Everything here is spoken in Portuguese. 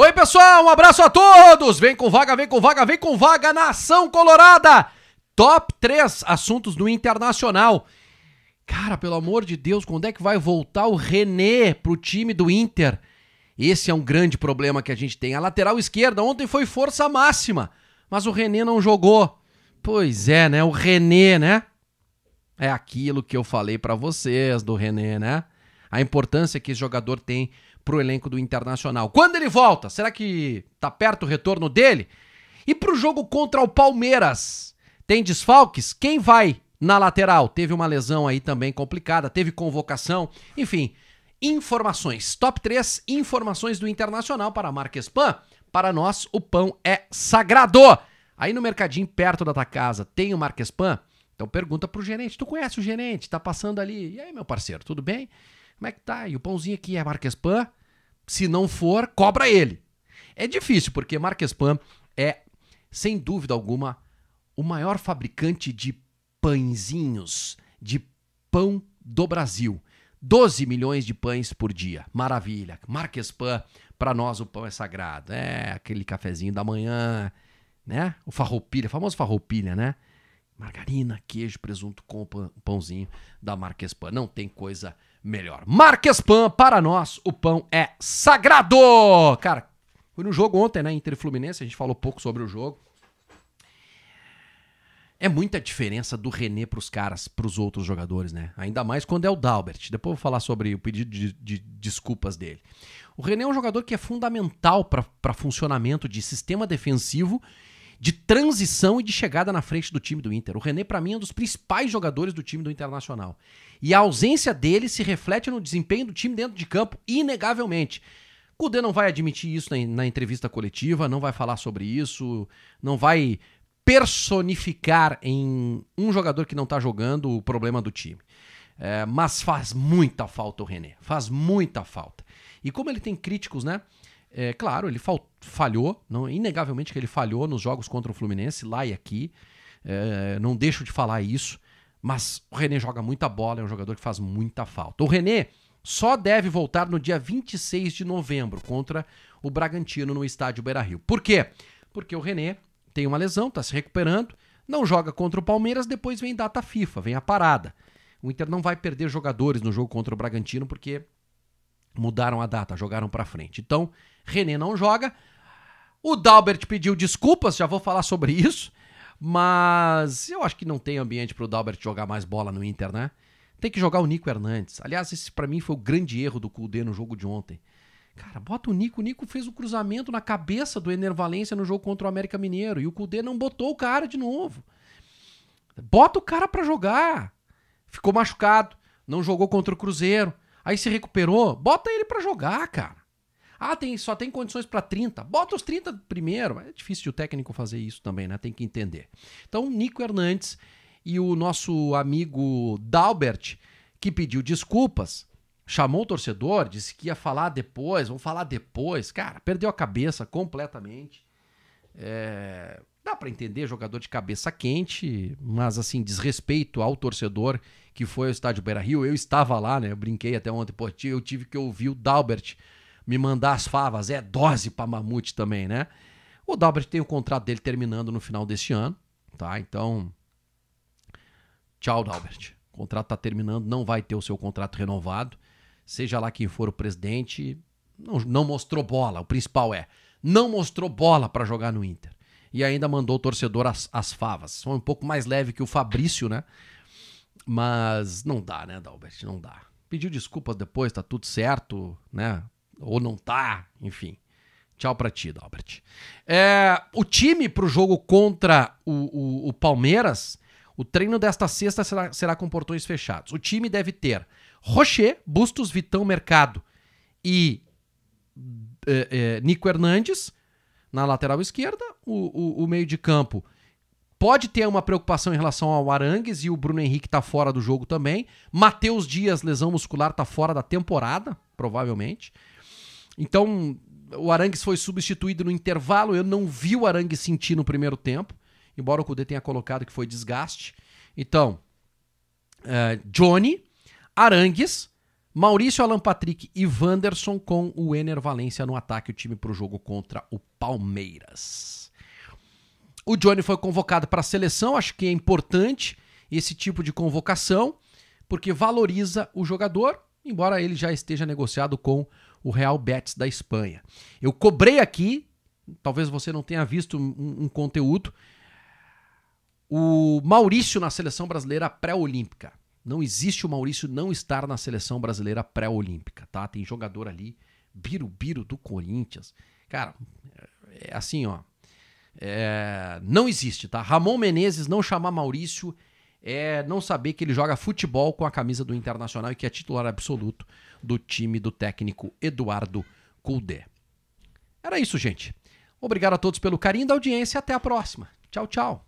Oi, pessoal, um abraço a todos! Vem com vaga, vem com vaga, vem com vaga, nação colorada! Top 3 assuntos do Internacional. Cara, pelo amor de Deus, quando é que vai voltar o René pro time do Inter? Esse é um grande problema que a gente tem. A lateral esquerda ontem foi força máxima, mas o René não jogou. Pois é, né? O René, né? É aquilo que eu falei para vocês do René, né? A importância que esse jogador tem para o elenco do Internacional. Quando ele volta? Será que está perto o retorno dele? E para o jogo contra o Palmeiras? Tem desfalques? Quem vai na lateral? Teve uma lesão aí também complicada, teve convocação, enfim. Informações. Top 3 informações do Internacional para a Marques Pan. Para nós, o pão é sagrado. Aí no mercadinho perto da tua casa tem o Marquespan? Então pergunta pro gerente. Tu conhece o gerente? Tá passando ali. E aí, meu parceiro, tudo bem? Como é que tá? E o pãozinho aqui é Marquespan? Se não for, cobra ele. É difícil, porque Marquespan é, sem dúvida alguma, o maior fabricante de pãezinhos, de pão do Brasil. 12 milhões de pães por dia. Maravilha. Marquespan, para nós o pão é sagrado. É aquele cafezinho da manhã, né? O farroupilha, famoso farroupilha, né? Margarina, queijo, presunto com o pãozinho da Marquespan. Não tem coisa melhor. Marques Pan, para nós, o pão é sagrado! Cara, foi no jogo ontem, né? Inter Fluminense, a gente falou pouco sobre o jogo. É muita diferença do René pros caras, pros outros jogadores, né? Ainda mais quando é o Dalbert. Depois eu vou falar sobre o pedido de, de desculpas dele. O René é um jogador que é fundamental para funcionamento de sistema defensivo de transição e de chegada na frente do time do Inter. O René, para mim, é um dos principais jogadores do time do Internacional. E a ausência dele se reflete no desempenho do time dentro de campo, inegavelmente. Cudê não vai admitir isso na, entrevista coletiva, não vai falar sobre isso, não vai personificar em um jogador que não tá jogando o problema do time. É, mas faz muita falta o René, faz muita falta. E como ele tem críticos, né? É, claro, ele falhou, não, inegavelmente que ele falhou nos jogos contra o Fluminense, lá e aqui. É, não deixo de falar isso, mas o René joga muita bola, é um jogador que faz muita falta. O René só deve voltar no dia 26 de novembro contra o Bragantino no estádio Beira Rio. Por quê? Porque o René tem uma lesão, está se recuperando, não joga contra o Palmeiras, depois vem data FIFA, vem a parada. O Inter não vai perder jogadores no jogo contra o Bragantino, porque Mudaram a data, jogaram para frente. Então, René não joga. O Dalbert pediu desculpas, já vou falar sobre isso. Mas eu acho que não tem ambiente para o Dalbert jogar mais bola no Inter, né? Tem que jogar o Nico Hernandes. Aliás, esse para mim foi o grande erro do Kudê no jogo de ontem. Cara, bota o Nico. O Nico fez o cruzamento na cabeça do Ener Valência no jogo contra o América Mineiro. E o Kudê não botou o cara de novo. Bota o cara para jogar. Ficou machucado. Não jogou contra o Cruzeiro aí se recuperou, bota ele para jogar, cara. Ah, tem, só tem condições para 30. Bota os 30 primeiro. É difícil o técnico fazer isso também, né? Tem que entender. Então, Nico Hernandes e o nosso amigo Dalbert, que pediu desculpas, chamou o torcedor, disse que ia falar depois, vão falar depois. Cara, perdeu a cabeça completamente. É... Dá para entender, jogador de cabeça quente, mas assim, desrespeito ao torcedor que foi ao estádio Beira Rio. Eu estava lá, né? Eu brinquei até ontem, pô, eu tive que ouvir o Dalbert me mandar as favas. É dose para mamute também, né? O Dalbert tem o contrato dele terminando no final deste ano, tá? Então. Tchau, Dalbert. O contrato está terminando, não vai ter o seu contrato renovado. Seja lá quem for o presidente, não, não mostrou bola. O principal é, não mostrou bola para jogar no Inter e ainda mandou o torcedor as, as favas. Foi um pouco mais leve que o Fabrício, né? Mas não dá, né, Dalbert? Não dá. Pediu desculpas depois, tá tudo certo, né? Ou não tá, enfim. Tchau pra ti, Dalbert. É, o time pro jogo contra o, o, o Palmeiras, o treino desta sexta será, será com portões fechados. O time deve ter Rocher, Bustos, Vitão, Mercado e é, é, Nico Hernandes, na lateral esquerda. O, o, o meio de campo pode ter uma preocupação em relação ao Arangues e o Bruno Henrique está fora do jogo também. Matheus Dias, lesão muscular, está fora da temporada, provavelmente. Então, o Arangues foi substituído no intervalo. Eu não vi o Arangues sentir no primeiro tempo, embora o Cudê tenha colocado que foi desgaste. Então, eh, Johnny, Arangues, Maurício Alan Patrick e Wanderson com o Ener Valência no ataque, o time para o jogo contra o Palmeiras. O Johnny foi convocado para a seleção, acho que é importante esse tipo de convocação, porque valoriza o jogador, embora ele já esteja negociado com o Real Betis da Espanha. Eu cobrei aqui, talvez você não tenha visto um, um conteúdo, o Maurício na seleção brasileira pré-olímpica. Não existe o Maurício não estar na seleção brasileira pré-olímpica, tá? Tem jogador ali, Birubiru do Corinthians. Cara, é, é assim, ó. É, não existe, tá? Ramon Menezes não chamar Maurício é não saber que ele joga futebol com a camisa do Internacional e que é titular absoluto do time do técnico Eduardo Coudé. Era isso, gente. Obrigado a todos pelo carinho da audiência e até a próxima. Tchau, tchau.